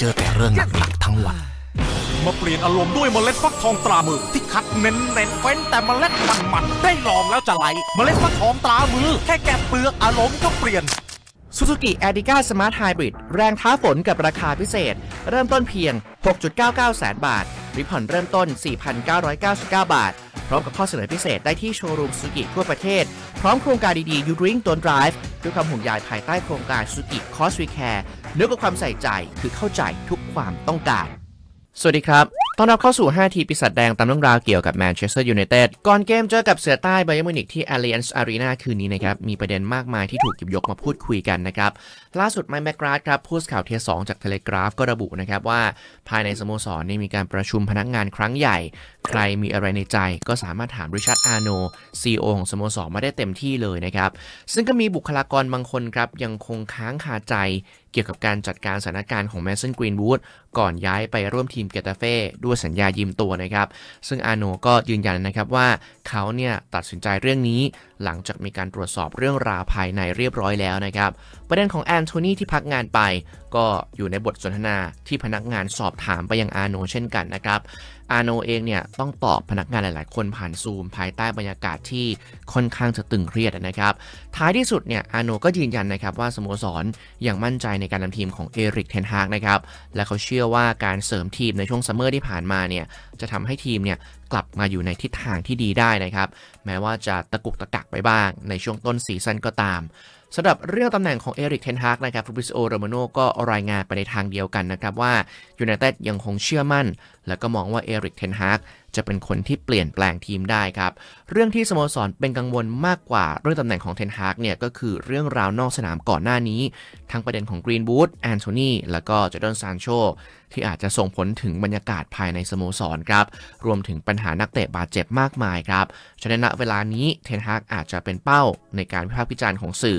เจอแต่เรื่องหนักๆทั้งวันมาเปลี่ยนอารมณ์ด้วยเมล็ดฟักทองตรามือ ที่คัดเน้นเน้นเฟ้นแต่เมล็ดมันมันได้ลองแล้วจะไหลเมล็ดฟักทองตรามือแค่แกะเปลือกอารมณ์ก็เปลี่ยนซูซูกิแอดิก้าสมาร์ทไฮบริดแรงท้าฝนกับราคาพิเศษ เริ่มต้นเพียง 6.99 แสนบาทริพผ่อนเริ่มต้น 4,999 บาท พร้อมกับข้อเสนอพิเศษได้ที่โชว์รูมซูซูกิทั่วประเทศ พร้อมโครงการดีๆ You Drink Don't Drive ด้วยความห่วงใยภายใต้โครงการสุกิคอสวีแคร์เนื้อกับความใส่ใจคือเข้าใจทุกความต้องการสวัสดีครับต้อนรับเข้าสู่5ทีปีศาจแดงตามเรื่องราวเกี่ยวกับแมนเชสเตอร์ยูไนเต็ดก่อนเกมเจอกับเสือใต้ไบเออร์มิวนิกที่ Allianz Arena คืนนี้นะครับ มีประเด็นมากมายที่ถูกหยิบยกมาพูดคุยกันนะครับล่าสุดไมค์แมกราดครับผู้ข่าวเทียสองจากเทเลกราฟก็ระบุนะครับว่าภายในสโมสรนีมีการประชุมพนักงานครั้งใหญ่ ใครมีอะไรในใจ ก็สามารถถามริชาร์ดอาร์โนซีโอของสโมสรมาได้เต็มที่เลยนะครับซึ่งก็มีบุคลากรบางคนครับยังคงค้างคาใจกี่ยวกับการจัดการสถานการณ์ของแมสเซนกรีนวูดก่อนย้ายไปร่วมทีมเกตาเฟ่ด้วยสัญญายืมตัวนะครับ ซึ่งอาโนก็ยืนยันนะครับว่าเขาเนี่ยตัดสินใจเรื่องนี้หลังจากมีการตรวจสอบเรื่องราวภายในเรียบร้อยแล้วนะครับ ประเด็นของแอนโทนีที่พักงานไปก็อยู่ในบทสนทนาที่พนักงานสอบถามไปยังอาโนเช่นกันนะครับอาโนเองเนี่ยต้องตอบพนักงานหลายๆ คนผ่านซูม ภายใต้บรรยากาศที่ค่อนข้างจะตึงเครียดนะครับท้ายที่สุดเนี่ยอาโนก็ยืนยันนะครับว่าสโมสรอย่างมั่นใจในการนำทีมของเอริกเทนฮากนะครับและเขาเชื่อว่าการเสริมทีมในช่วงซัมเมอร์ที่ผ่านมาเนี่ยจะทำให้ทีมเนี่ยกลับมาอยู่ในทิศทางที่ดีได้นะครับแม้ว่าจะตะกุกตะกักไปบ้าง ในช่วงต้นซีซั่นก็ตามสำหรับเรื่องตำแหน่งของเอริกเทนฮากนะครับฟูบิิโอโรมาโนก็รายงานไปในทางเดียวกันนะครับว่ายูไนเต็ดยังคงเชื่อมั่น และก็มองว่าเอริกเทนฮากจะเป็นคนที่เปลี่ยนแปลงทีมได้ครับ เรื่องที่สโมสรเป็นกังวลมากกว่า เรื่องตำแหน่งของเทนฮากเนี่ยก็คือเรื่องราวนอกสนามก่อนหน้านี้ ทั้งประเด็นของกรีนบูธแอนโทนีและก็เจดอนซานโชที่อาจจะส่งผลถึงบรรยากาศภายในสโมสรครับรวมถึงปัญหานักเตะบาดเจ็บมากมายครับฉะนั้นณเวลานี้เทนฮากอาจจะเป็นเป้าในการวิพากษ์วิจารณ์ของสื่อ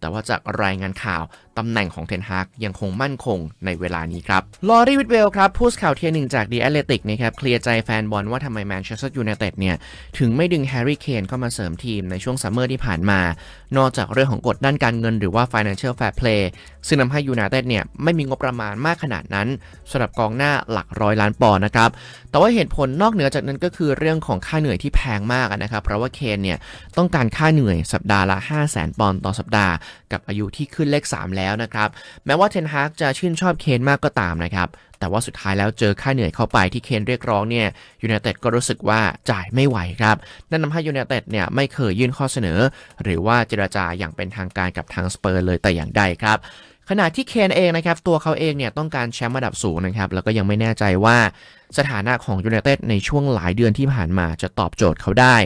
แต่ว่าจากรายงานข่าวตำแหน่งของเทนฮากยังคงมั่นคงในเวลานี้ครับ ลอรีวิทเวลครับผู้สข่าวเทียหนึ่งจากดีแอตเลติกนะครับเคลียร์ใจแฟนบอลว่าทำไมแมนเชสเตอร์ยูไนเต็ดเนี่ยถึงไม่ดึงแฮร์รี่เคนเข้ามาเสริมทีมในช่วงซัมเมอร์ที่ผ่านมา นอกจากเรื่องของกฎด้านการเงินหรือว่า financial fair play ซึ่งทำให้ยูไนเต็ดเนี่ยไม่มีงบประมาณมากขนาดนั้นสำหรับกองหน้าหลักร้อยล้านปอนด์นะครับ แต่ว่าเหตุผลนอกเหนือจากนั้นก็คือเรื่องของค่าเหนื่อยที่แพงมากนะครับเพราะว่าเคนเนี่ยต้องการค่าเหนื่อยสัปดาห์ละ5 0 0 0 0 0ปอนด์ต่อสัปดาห์กับอายุที่ขึ้นเลข 3 แล้วนะครับ แม้ว่าเทนฮากจะชื่นชอบเคนมากก็ตามนะครับ แต่ว่าสุดท้ายแล้วเจอค่าเหนื่อยเข้าไปที่เคนเรียกร้องเนี่ยยูไนเต็ดก็รู้สึกว่าจ่ายไม่ไหวครับนั่นทำให้ยูไนเต็ดเนี่ยไม่เคยยื่นข้อเสนอ หรือว่าเจราจาอย่างเป็นทางการกับทางสเปอร์เลยแต่อย่างใดครับ ขณะที่เคนเองนะครับ ตัวเขาเองเนี่ยต้องการแชมป์ระดับสูงนะครับแล้วก็ยังไม่แน่ใจว่าสถานะของยูไนเต็ดในช่วงหลายเดือนที่ผ่านมาจะตอบโจทย์เขาได้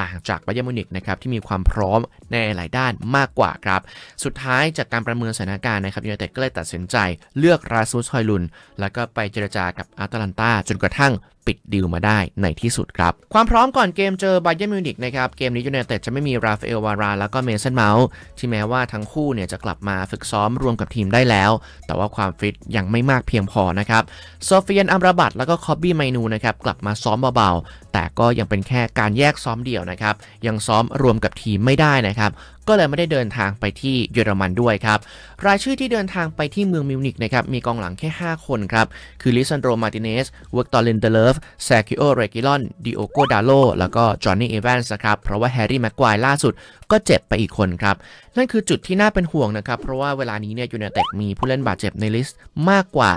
ต่างจากไบเยอร์มิวนิกนะครับที่มีความพร้อมในหลายด้านมากกว่าครับสุดท้ายจากการประเมินสถานการณ์นะครับยูไนเต็ดก็เลยตัดสินใจเลือกราซูสฮอยลุนแล้วก็ไปเจรจากับอาตแลนตาจนกระทั่งปิดดีลมาได้ในที่สุดครับความพร้อมก่อนเกมเจอไบเยอร์มิวนิกนะครับเกมนี้ยูไนเต็ดจะไม่มีราฟาเอลวาราแล้วก็เมสันเมาส์ที่แม้ว่าทั้งคู่เนี่ยจะกลับมาฝึกซ้อมรวมกับทีมได้แล้ว แต่ว่าความฟิตยังไม่มากเพียงพอนะครับโซเฟียนอัมราบัตแล้วก็คอบบี้ไมนูนะครับ กลับมาซ้อมเบา ๆ แต่ก็ยังเป็นแค่การแยกซ้อมเดี่ยวนะครับ ยังซ้อมรวมกับทีมไม่ได้นะครับ ก็เลยไม่ได้เดินทางไปที่เยอรมันด้วยครับ รายชื่อที่เดินทางไปที่เมืองมิวนิกนะครับ มีกองหลังแค่ 5 คนครับ คือลิซันโดมาติเนสเวิร์กตอร์ลินเดเลฟแซคิโอเรกิลอนดิโอโกดาโลแล้วก็จอห์นนี่เอแวนส์นะครับเพราะว่าแฮร์รี่แม็กควายล่าสุดก็เจ็บไปอีกคนครับนั่นคือจุดที่น่าเป็นห่วงนะครับ เพราะว่าเวลานี้เนี่ยยูเนเต็ดมีผู้เล่นบาดเจ็บในลิสต์มากกว่า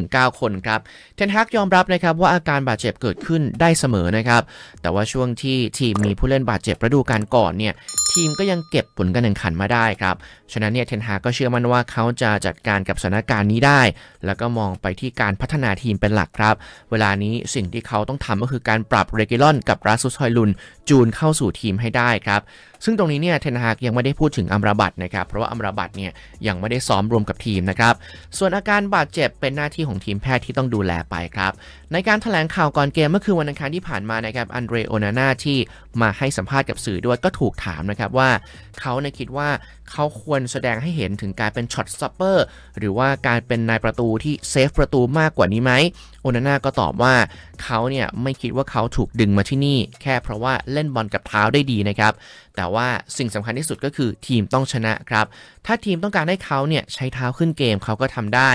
8-9คนครับ เทนฮากยอมรับนะครับว่าอาการบาดเจ็บเกิดขึ้นได้เสมอนะครับ แต่ว่าช่วงที่ทีมมีผู้เล่นบาดเจ็บระดูการก่อนเนี่ยทีมก็ยังเก็บผลการแข่งขันมาได้ครับ ฉะนั้นเนี่ยเทนฮาก็เชื่อมั่นว่าเขาจะจัดการกับสถานการณ์นี้ได้ แล้วก็มองไปที่การพัฒนาทีมเป็นหลักครับ เวลานี้สิ่งที่เขาต้องทำก็คือการปรับเรกิลอน กับราซุสฮอยลุนจูนเข้าสู่ทีมให้ได้ครับ ซึ่งตรงนี้เนี่ยเทนฮากยังไม่ได้พูดถึงอัมราบัตนะครับ เพราะว่าอัมราบัตเนี่ยยังไม่ได้ซ้อมรวมกับทีมนะครับ ส่วนอาการบาดเจ็บเป็นหน้าที่ของทีมแพทย์ที่ต้องดูแลไปครับ ในการถแถลงข่าวก่อนเกมเมื่อคืนวันอังคารที่ผ่านมานะครับอันเดรโอนาน่าที่มาให้สัมภาษณ์กับสื่อด้วยก็ถูกถามนะครับว่าเขาในคิดว่าเขาควรแสดงให้เห็นถึงการเป็นช็อตซัปเปอร์หรือว่าการเป็นนายประตูที่เซฟประตูมากกว่านี้ไหมโอนาน่าก็ตอบว่าเขาเนี่ยไม่คิดว่าเขาถูกดึงมาที่นี่แค่เพราะว่าเล่นบอลกับเท้าได้ดีนะครับแต่ว่าสิ่งสำคัญที่สุดก็คือทีมต้องชนะครับถ้าทีมต้องการให้เขาเนี่ยใช้เท้าขึ้นเกมเขาก็ทำได้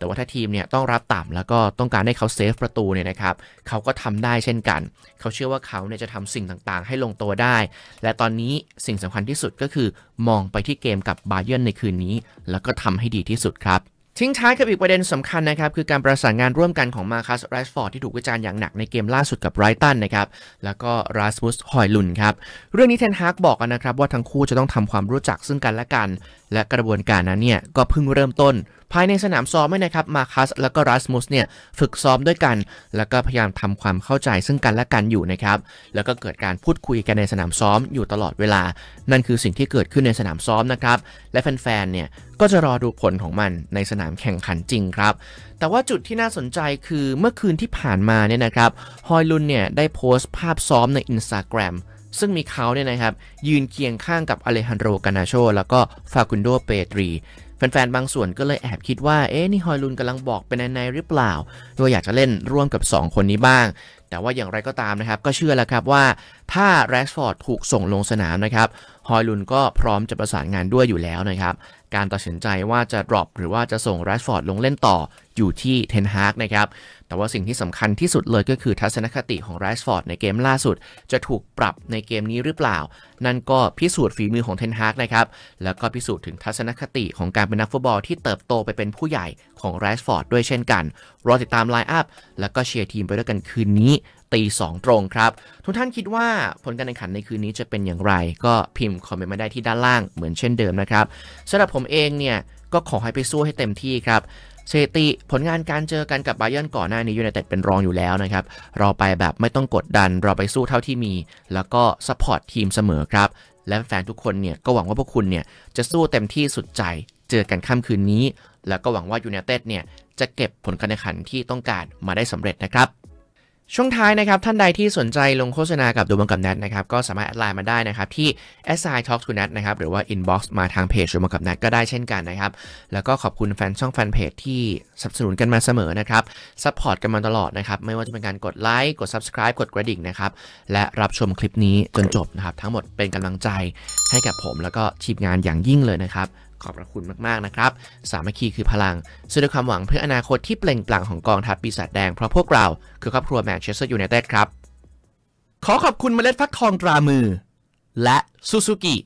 แต่ว่าถ้าทีมเนี่ยต้องรับต่ำแล้วก็ต้องการให้เขาเซฟประตูเนี่ยนะครับเขาก็ทำได้เช่นกัน เขาเชื่อว่าเขาเนี่ยจะทำสิ่งต่างๆ ให้ลงตัวได้ และตอนนี้สิ่งสำคัญที่สุดก็คือ มองไปที่เกมกับบาเยอร์ในคืนนี้ แล้วก็ทำให้ดีที่สุดครับ ทิ้งท้ายกับอีกประเด็นสำคัญนะครับ คือการประสานงานร่วมกันของมาคัสไรส์ฟอร์ดที่ถูกวิจารณ์อย่างหนักในเกมล่าสุดกับไรตันนะครับแล้วก็ราสมุสฮอยลุนครับเรื่องนี้เทนฮากบอกนะครับว่าทั้งคู่จะต้องทำความรู้จักซึ่งกันและกัน และกระบวนการนั้นเนี่ยก็เพิ่งเริ่มต้นภายในสนามซ้อมนะครับ มาคัส แล้วก็รัสมุสเนี่ยฝึกซ้อมด้วยกัน แล้วก็พยายามทำความเข้าใจซึ่งกันและกันอยู่นะครับ แล้วก็เกิดการพูดคุยกันในสนามซ้อมอยู่ตลอดเวลา นั่นคือสิ่งที่เกิดขึ้นในสนามซ้อมนะครับ และแฟนๆ เนี่ย ก็จะรอดูผลของมันในสนามแข่งขันจริงครับ แต่ว่าจุดที่น่าสนใจคือเมื่อคืนที่ผ่านมาเนี่ยนะครับ ฮอยลุนเนี่ยได้โพสต์ภาพซ้อมในอินสตาแกรมซึ่งมีเขาเนี่ยนะครับยืนเคียงข้างกับอเลฮันโดกานาโชแล้วก็ฟาคุนโดเปตรีแฟนๆ บางส่วนก็เลยแอบคิดว่า เอ๊ะ นี่ฮอยลุนกำลังบอกเป็นในหรือเปล่าตัวอยากจะเล่นร่วมกับ 2 คนนี้บ้าง แต่ว่าอย่างไรก็ตามนะครับ ก็เชื่อแล้วครับว่า ถ้าแรกฟอร์ดถูกส่งลงสนามนะครับ ฮอยลุนก็พร้อมจะประสานงานด้วยอยู่แล้วนะครับ การตัดสินใจว่าจะดรอปหรือว่าจะส่งแรกฟอร์ดลงเล่นต่ออยู่ที่เทนฮากนะครับแต่ว่าสิ่งที่สำคัญที่สุดเลยก็คือทัศนคติของไรส์ฟอร์ดในเกมล่าสุด จะถูกปรับในเกมนี้หรือเปล่า นั่นก็พิสูจน์ฝีมือของเทนฮากนะครับ แล้วก็พิสูจน์ถึงทัศนคติของการเป็นนักฟุตบอลที่เติบโตไปเป็นผู้ใหญ่ของไรส์ฟอร์ดด้วยเช่นกัน รอติดตามไลน์อัพแล้วก็เชียร์ทีมไปด้วยกันคืนนี้ตีสองตรงครับทุกท่านคิดว่าผลการแข่งขันในคืนนี้จะเป็นอย่างไร ก็พิมพ์คอมเมนต์มาได้ที่ด้านล่างเหมือนเช่นเดิมนะครับสำหรับผมเองเนี่ยก็ขอให้ไปสู้ให้เต็มที่ครับสถิติผลงานการเจอกันกับไบเยนก่อนหน้านี้ยูไนเต็ดเป็นรองอยู่แล้วนะครับเราไปแบบไม่ต้องกดดันเราไปสู้เท่าที่มี แล้วก็สปอร์ตทีมเสมอครับและแฟนทุกคนเนี่ยก็หวังว่าพวกคุณเนี่ยจะสู้เต็มที่สุดใจ เจอกันค่ำคืนนี้ แล้วก็หวังว่ายูไนเต็ดเนี่ยจะเก็บผลการแข่งขันที่ต้องการมาได้สำเร็จนะครับช่วงท้ายนะครับท่านใดที่สนใจลงโฆษณากับดูบังกับแนทนะครับก็สามารถแอดไลน์มาได้นะครับที่ s i Talk to n e t นะครับหรือว่า Inbox มาทางเพจดูบังกับแนทก็ได้เช่นกันนะครับแล้วก็ขอบคุณแฟนช่องแฟนเพจที่สนับสนุนกันมาเสมอนะครับซัพพอร์ตกันมาตลอดนะครับไม่ว่าจะเป็นการกดไลค์กด Subscribe กดกระดิ่งนะครับและรับชมคลิปนี้จนจบนะครับทั้งหมดเป็นกำลังใจให้กับผมแล้วก็ทีมงานอย่างยิ่งเลยนะครับขอบพระคุณมาก ๆ นะครับ สามัคคีคือพลังสู้ด้วยความหวังเพื่ออนาคตที่เปล่งปลั่งของกองทัพปีศาจแดง เพราะพวกเรา คือครอบครัวแมนเชสเตอร์ยูไนเต็ดครับ ขอขอบคุณเมล็ดฟักทองตรามือ และซูซูกิ